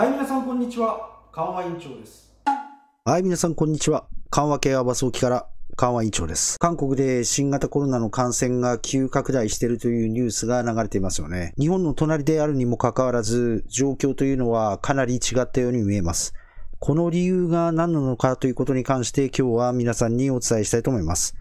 はい皆さんこんにちは緩和委員長ですはい皆さんこんにちは緩和系アバス沖から緩和委員長です韓国で新型コロナの感染が急拡大しているというニュースが流れていますよね日本の隣であるにもかかわらず状況というのはかなり違ったように見えますこの理由が何なのかということに関して今日は皆さんにお伝えしたいと思います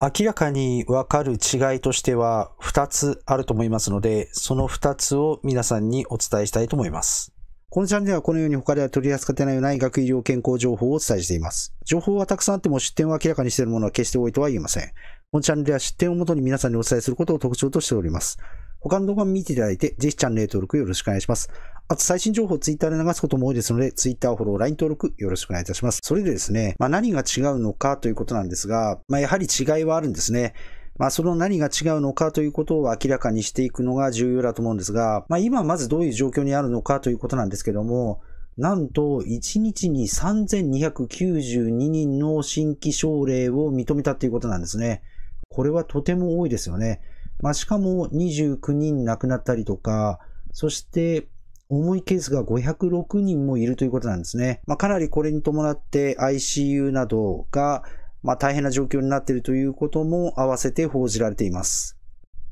明らかにわかる違いとしては2つあると思いますので、その2つを皆さんにお伝えしたいと思います。このチャンネルはこのように他では取り扱ってない内学医療健康情報をお伝えしています。情報はたくさんあっても出典を明らかにしているものは決して多いとは言えません。このチャンネルでは出典をもとに皆さんにお伝えすることを特徴としております。他の動画も見ていただいて、ぜひチャンネル登録よろしくお願いします。あと最新情報を Twitter で流すことも多いですので、Twitter フォロー、LINE 登録よろしくお願いいたします。それでですね、まあ、何が違うのかということなんですが、まあ、やはり違いはあるんですね。まあ、その何が違うのかということを明らかにしていくのが重要だと思うんですが、まあ、今まずどういう状況にあるのかということなんですけども、なんと1日に3292人の新規症例を認めたということなんですね。これはとても多いですよね。まあ、しかも29人亡くなったりとか、そして重いケースが506人もいるということなんですね。まあ、かなりこれに伴って ICU などがまあ、大変な状況になっているということも合わせて報じられています。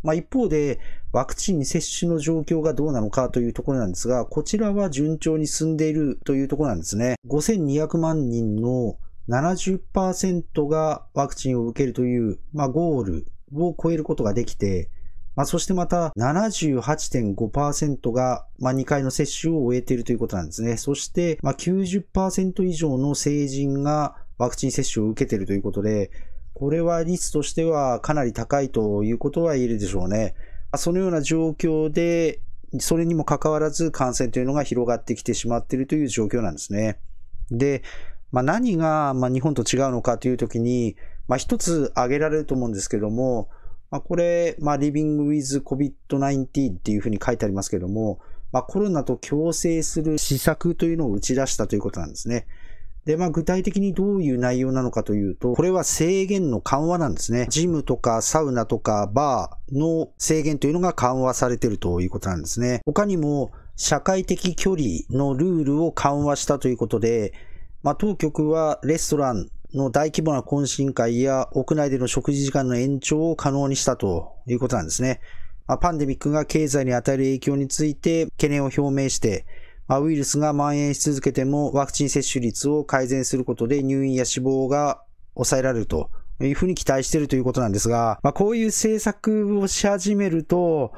まあ、一方で、ワクチン接種の状況がどうなのかというところなんですが、こちらは順調に進んでいるというところなんですね。5200万人の70%がワクチンを受けるという、まあ、ゴールを超えることができて、まあ、そしてまた78.5%が、まあ、2回の接種を終えているということなんですね。そして、まあ90、90%以上の成人がワクチン接種を受けているということで、これは率としてはかなり高いということは言えるでしょうね。そのような状況で、それにもかかわらず感染というのが広がってきてしまっているという状況なんですね。で、まあ、何が日本と違うのかというときに、まあ、一つ挙げられると思うんですけども、まあ、これ、まあ、Living with COVID-19 っていうふうに書いてありますけども、まあ、コロナと共生する施策というのを打ち出したということなんですね。で、まあ具体的にどういう内容なのかというと、これは制限の緩和なんですね。ジムとかサウナとかバーの制限というのが緩和されているということなんですね。他にも社会的距離のルールを緩和したということで、まあ当局はレストランの大規模な懇親会や屋内での食事時間の延長を可能にしたということなんですね。パンデミックが経済に与える影響について懸念を表明して、まあ、ウイルスが蔓延し続けてもワクチン接種率を改善することで入院や死亡が抑えられるというふうに期待しているということなんですが、まあ、こういう政策をし始めると、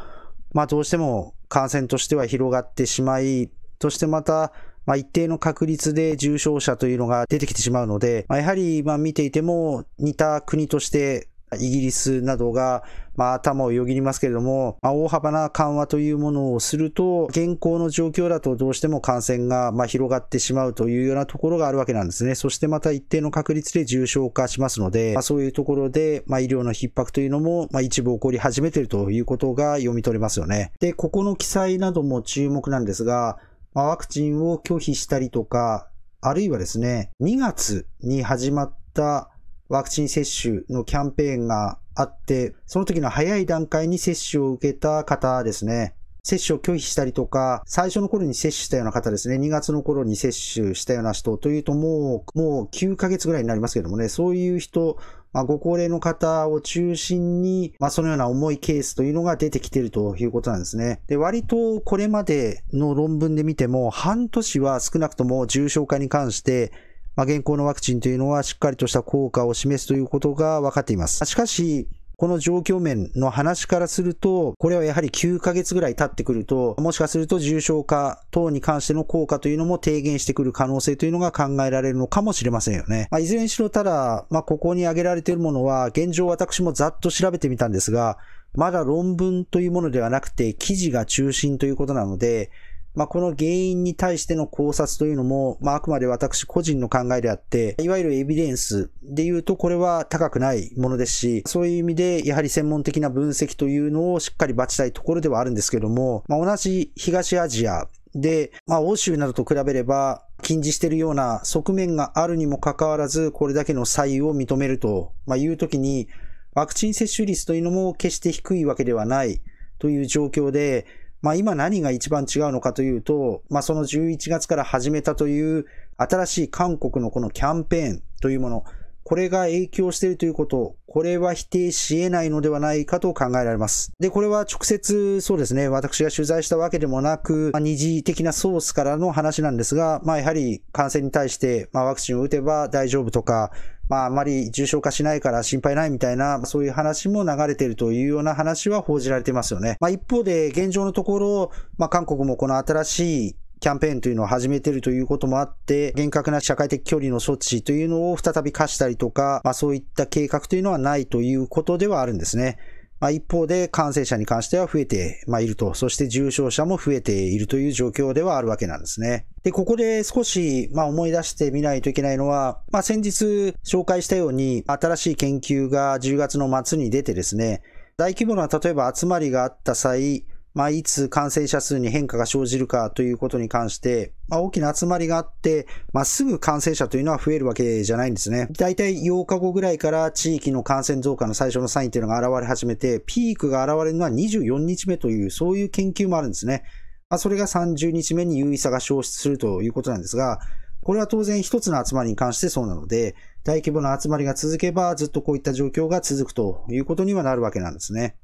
まあ、どうしても感染としては広がってしまい、そしてまた、まあ、一定の確率で重症者というのが出てきてしまうので、まあ、やはりま見ていても似た国としてイギリスなどが、まあ、頭をよぎりますけれども、まあ、大幅な緩和というものをすると、現行の状況だとどうしても感染がま広がってしまうというようなところがあるわけなんですね。そしてまた一定の確率で重症化しますので、まあ、そういうところで、ま医療の逼迫というのも、ま一部起こり始めているということが読み取れますよね。で、ここの記載なども注目なんですが、まワクチンを拒否したりとか、あるいはですね、2月に始まったワクチン接種のキャンペーンがあって、その時の早い段階に接種を受けた方ですね。接種を拒否したりとか、最初の頃に接種したような方ですね、2月の頃に接種したような人というともう、もう9ヶ月ぐらいになりますけどもね、そういう人、まあ、ご高齢の方を中心に、まあ、そのような重いケースというのが出てきているということなんですね。で、割とこれまでの論文で見ても、半年は少なくとも重症化に関して、まあ、現行のワクチンというのはしっかりとした効果を示すということが分かっています。しかし、この状況面の話からすると、これはやはり9ヶ月ぐらい経ってくると、もしかすると重症化等に関しての効果というのも低減してくる可能性というのが考えられるのかもしれませんよね。まあ、いずれにしろただ、まあ、ここに挙げられているものは、現状私もざっと調べてみたんですが、まだ論文というものではなくて記事が中心ということなので、まあ、この原因に対しての考察というのも、まあ、あくまで私個人の考えであって、いわゆるエビデンスで言うとこれは高くないものですし、そういう意味でやはり専門的な分析というのをしっかりバチたいところではあるんですけども、まあ、同じ東アジアで、まあ、欧州などと比べれば、禁じしているような側面があるにもかかわらず、これだけの差異を認めると、まいうときに、ワクチン接種率というのも決して低いわけではないという状況で、まあ今何が一番違うのかというと、まあその11月から始めたという新しい韓国のこのキャンペーンというもの、これが影響しているということこれは否定し得ないのではないかと考えられます。で、これは直接そうですね、私が取材したわけでもなく、まあ、二次的なソースからの話なんですが、まあ、やはり感染に対して、まあ、ワクチンを打てば大丈夫とか、まあ、あまり重症化しないから心配ないみたいな、そういう話も流れているというような話は報じられていますよね。まあ、一方で、現状のところ、まあ、韓国もこの新しいキャンペーンというのを始めているということもあって、厳格な社会的距離の措置というのを再び課したりとか、まあ、そういった計画というのはないということではあるんですね。まあ、一方で感染者に関しては増えて、まあ、いると、そして重症者も増えているという状況ではあるわけなんですね。で、ここで少し、まあ、思い出してみないといけないのは、まあ、先日紹介したように、新しい研究が10月の末に出てですね、大規模な例えば集まりがあった際、まあ、いつ感染者数に変化が生じるかということに関して、まあ、大きな集まりがあって、まあ、すぐ感染者というのは増えるわけじゃないんですね。だいたい8日後ぐらいから地域の感染増加の最初のサインというのが現れ始めて、ピークが現れるのは24日目という、そういう研究もあるんですね。まあ、それが30日目に優位さが消失するということなんですが、これは当然一つの集まりに関してそうなので、大規模な集まりが続けばずっとこういった状況が続くということにはなるわけなんですね。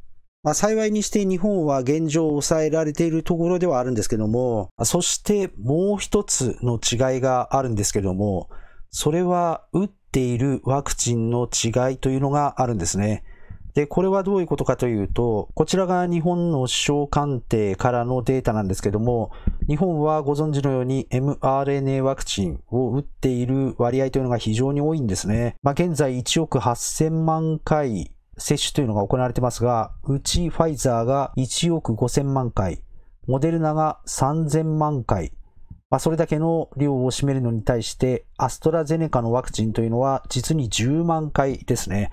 まあ、幸いにして日本は現状を抑えられているところではあるんですけども、そしてもう一つの違いがあるんですけども、それは打っているワクチンの違いというのがあるんですね。で、これはどういうことかというと、こちらが日本の首相官邸からのデータなんですけども、日本はご存知のように mRNA ワクチンを打っている割合というのが非常に多いんですね。まあ、現在1億8000万回接種というのが行われてますが、うちファイザーが1億5000万回、モデルナが3000万回、まあ、それだけの量を占めるのに対して、アストラゼネカのワクチンというのは実に10万回ですね。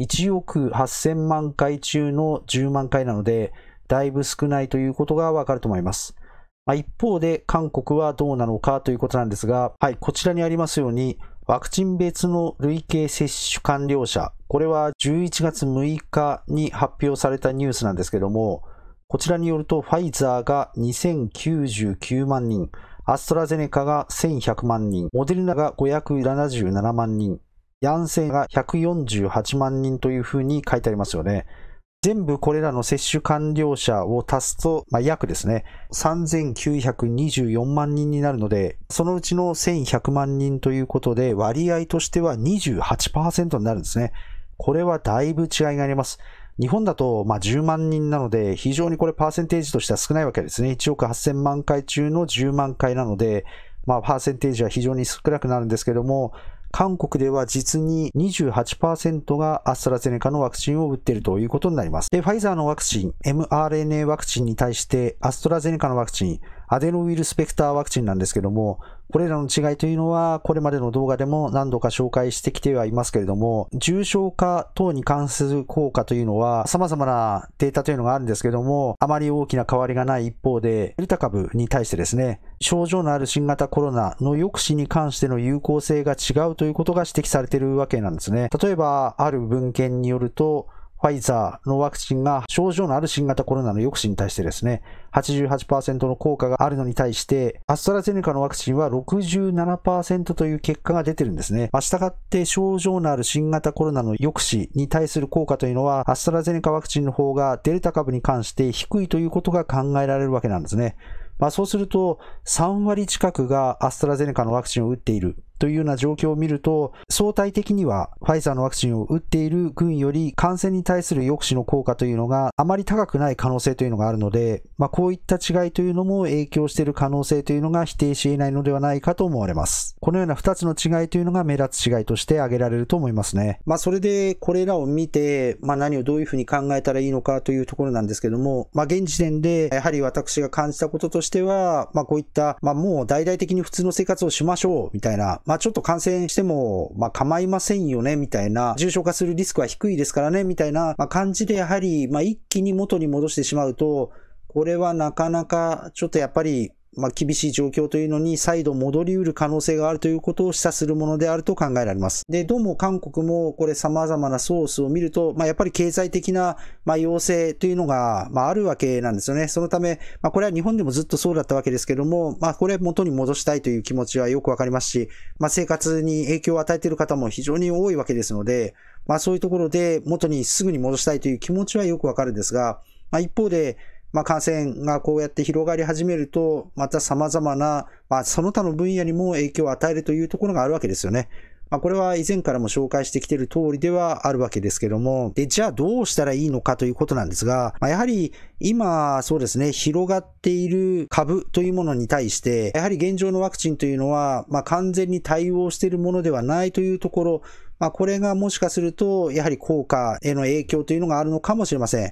1億8000万回中の10万回なので、だいぶ少ないということがわかると思います。まあ、一方で、韓国はどうなのかということなんですが、はい、こちらにありますように、ワクチン別の累計接種完了者これは11月6日に発表されたニュースなんですけども、こちらによるとファイザーが2099万人、アストラゼネカが1100万人、モデルナが577万人、ヤンセンが148万人というふうに書いてありますよね。全部これらの接種完了者を足すと、まあ、約ですね、3924万人になるので、そのうちの1100万人ということで、割合としては28%になるんですね。これはだいぶ違いがあります。日本だと、ま10万人なので、非常にこれパーセンテージとしては少ないわけですね。1億8000万回中の10万回なので、まあ、パーセンテージは非常に少なくなるんですけども、韓国では実に28%がアストラゼネカのワクチンを打っているということになります。で、ファイザーのワクチン、mRNA ワクチンに対して、アストラゼネカのワクチン、アデノウイルスペクターワクチンなんですけども、これらの違いというのは、これまでの動画でも何度か紹介してきてはいますけれども、重症化等に関する効果というのは、様々なデータというのがあるんですけども、あまり大きな変わりがない一方で、デルタ株に対してですね、症状のある新型コロナの抑止に関しての有効性が違うということが指摘されているわけなんですね。例えば、ある文献によると、ファイザーのワクチンが症状のある新型コロナの抑止に対してですね、88%の効果があるのに対して、アストラゼネカのワクチンは67%という結果が出てるんですね。したがって症状のある新型コロナの抑止に対する効果というのは、アストラゼネカワクチンの方がデルタ株に関して低いということが考えられるわけなんですね。まあ、そうすると、3割近くがアストラゼネカのワクチンを打っている。というような状況を見ると、相対的にはファイザーのワクチンを打っている軍より感染に対する抑止の効果というのがあまり高くない可能性というのがあるので、まあ、こういった違いというのも影響している可能性というのが否定し得ないのではないかと思われます。このような2つの違いというのが目立つ違いとして挙げられると思いますね。まあ、それでこれらを見て、まあ、何をどういうふうに考えたらいいのかというところなんですけども、まあ、現時点でやはり私が感じたこととしては、まあ、こういった、まあ、もう大々的に普通の生活をしましょうみたいな、まあちょっと感染しても、まあ構いませんよね、みたいな、重症化するリスクは低いですからね、みたいな、まあ、感じでやはり、まあ一気に元に戻してしまうと、これはなかなかちょっとやっぱりまあ、厳しい状況というのに再度戻りうる可能性があるということを示唆するものであると考えられます。で、どうも韓国もこれ様々なソースを見ると、まあ、やっぱり経済的な、まあ、要請というのが、まあ、あるわけなんですよね。そのため、まあ、これは日本でもずっとそうだったわけですけども、まあ、これ元に戻したいという気持ちはよくわかりますし、まあ、生活に影響を与えている方も非常に多いわけですので、まあ、そういうところで元にすぐに戻したいという気持ちはよくわかるんですが、まあ、一方で、まあ、感染がこうやって広がり始めると、また様々な、まあ、その他の分野にも影響を与えるというところがあるわけですよね。まあ、これは以前からも紹介してきてる通りではあるわけですけども、で、じゃあどうしたらいいのかということなんですが、まあ、やはり今、そうですね、広がっている株というものに対して、やはり現状のワクチンというのは、まあ、完全に対応しているものではないというところ、まあ、これがもしかすると、やはり効果への影響というのがあるのかもしれません。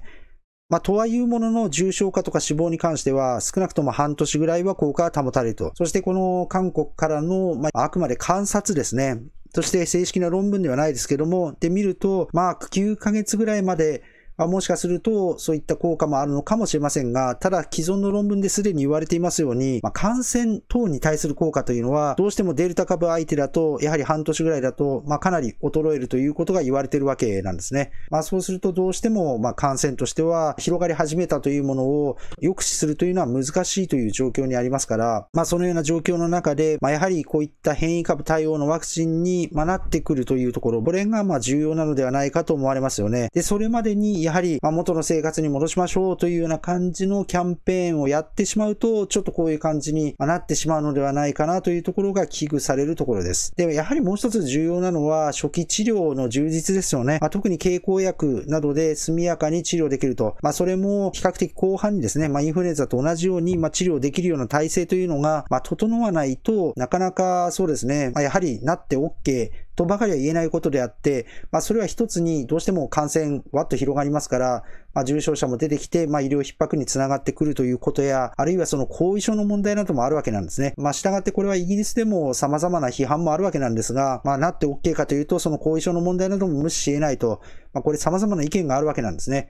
まあ、とはいうものの重症化とか死亡に関しては、少なくとも半年ぐらいは効果が保たれると。そしてこの韓国からの、まあ、あくまで観察ですね。そして正式な論文ではないですけども、で見ると、まあ、9ヶ月ぐらいまでまあ、もしかすると、そういった効果もあるのかもしれませんが、ただ既存の論文ですでに言われていますように、まあ、感染等に対する効果というのは、どうしてもデルタ株相手だと、やはり半年ぐらいだと、まあ、かなり衰えるということが言われているわけなんですね。まあ、そうするとどうしても、ま感染としては広がり始めたというものを抑止するというのは難しいという状況にありますから、まあ、そのような状況の中で、まやはりこういった変異株対応のワクチンに、まなってくるというところ、これがま重要なのではないかと思われますよね。で、それまでにやはり、ま元の生活に戻しましょうというような感じのキャンペーンをやってしまうと、ちょっとこういう感じになってしまうのではないかなというところが危惧されるところです。で、やはりもう一つ重要なのは、初期治療の充実ですよね。まあ、特に経口薬などで速やかに治療できると。まあ、それも比較的後半にですね、まあ、インフルエンザと同じように、ま治療できるような体制というのが、ま整わないとなかなかそうですね、まやはりなって OK とばかりは言えないことであって、まあ、それは一つにどうしても感染わっと広がりますから、まあ、重症者も出てきて、まあ、医療逼迫につながってくるということや、あるいはその後遺症の問題などもあるわけなんですね。まあ、従ってこれはイギリスでも様々な批判もあるわけなんですが、まあ、なって OK かというと、その後遺症の問題なども無視し得ないと、まあ、これ様々な意見があるわけなんですね。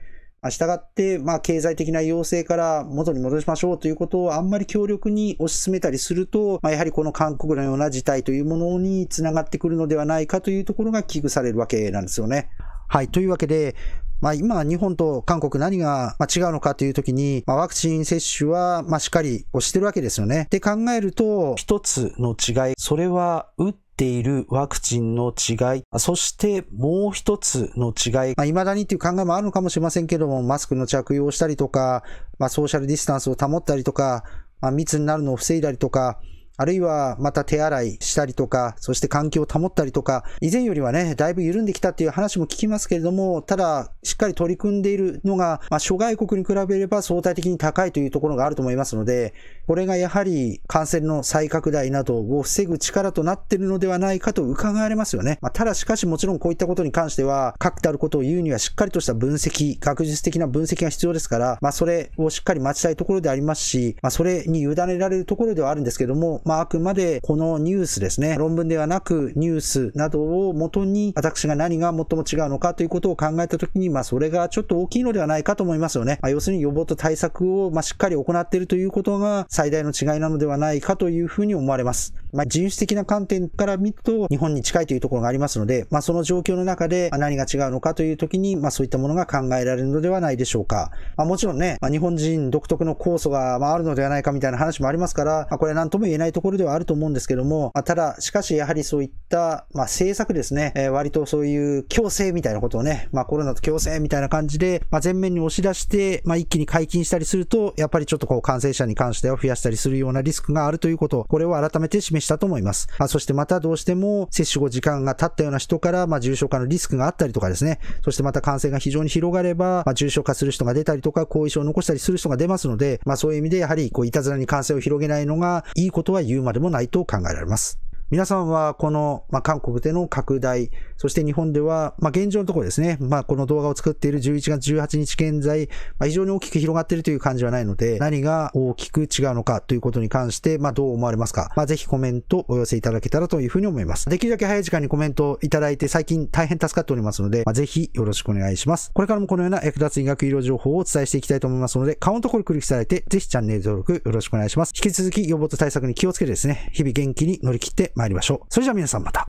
したがって、まあ、経済的な要請から元に戻しましょうということをあんまり強力に推し進めたりすると、まあ、やはりこの韓国のような事態というものにつながってくるのではないかというところが危惧されるわけなんですよね。はい。というわけで、まあ、今、日本と韓国何が違うのかというときに、まあ、ワクチン接種はましっかり推してるわけですよね。で考えると、一つの違い、それは打っているワクチンの違い、そしてもう一つの違い、まあ、未だにという考えもあるのかもしれませんけども、マスクの着用をしたりとか、まあ、ソーシャルディスタンスを保ったりとか、まあ、密になるのを防いだりとか、あるいはまた手洗いしたりとか、そして環境を保ったりとか、以前よりはね、だいぶ緩んできたっていう話も聞きますけれども、ただ、しっかり取り組んでいるのが、まあ、諸外国に比べれば相対的に高いというところがあると思いますので、これがやはり感染の再拡大などを防ぐ力となっているのではないかと伺われますよね。まあ、ただしかしもちろんこういったことに関しては、確たることを言うにはしっかりとした分析、学術的な分析が必要ですから、まあ、それをしっかり待ちたいところでありますし、まあ、それに委ねられるところではあるんですけども、まあ、あくまでこのニュースですね、論文ではなくニュースなどをもとに、私が何が最も違うのかということを考えたときに、まあ、それがちょっと大きいのではないかと思いますよね。まあ、要するに予防と対策を、ましっかり行っているということが最大の違いなのではないかというふうに思われます。まあ、人種的な観点から見ると日本に近いというところがありますので、まあ、その状況の中で何が違うのかという時に、まあ、そういったものが考えられるのではないでしょうか。まあ、もちろんね、まあ、日本人独特の酵素が、まあ、あるのではないかみたいな話もありますから、まあ、これは何とも言えないところではあると思うんですけども、まあ、ただ、しかしやはりそういった、まあ、政策ですね、えー、割とそういう強制みたいなことをね、まあ、コロナと強制みたいな感じで、まあ、前面に押し出して、まあ、一気に解禁したりすると、やっぱりちょっとこう感染者に関しては増やしたりするようなリスクがあるということ、これを改めて示したと思います。あそしてまたどうしても接種後時間が経ったような人から、まあ、重症化のリスクがあったりとかですね、そしてまた感染が非常に広がれば、まあ、重症化する人が出たりとか、後遺症を残したりする人が出ますので、まあ、そういう意味でやはりこういたずらに感染を広げないのがいいことは言うまでもないと考えられます。皆さんはこの、まあ、韓国での拡大、そして日本では、まあ、現状のところですね、まあ、この動画を作っている11月18日現在、まあ、非常に大きく広がっているという感じはないので、何が大きく違うのかということに関して、まあ、どう思われますか、まあ、ぜひコメントお寄せいただけたらというふうに思います。できるだけ早い時間にコメントいただいて、最近大変助かっておりますので、まあ、ぜひよろしくお願いします。これからもこのような役立つ医学医療情報をお伝えしていきたいと思いますので、顔のところクリックされて、ぜひチャンネル登録よろしくお願いします。引き続き予防と対策に気をつけてですね、日々元気に乗り切って参りましょう。それじゃあ皆さんまた。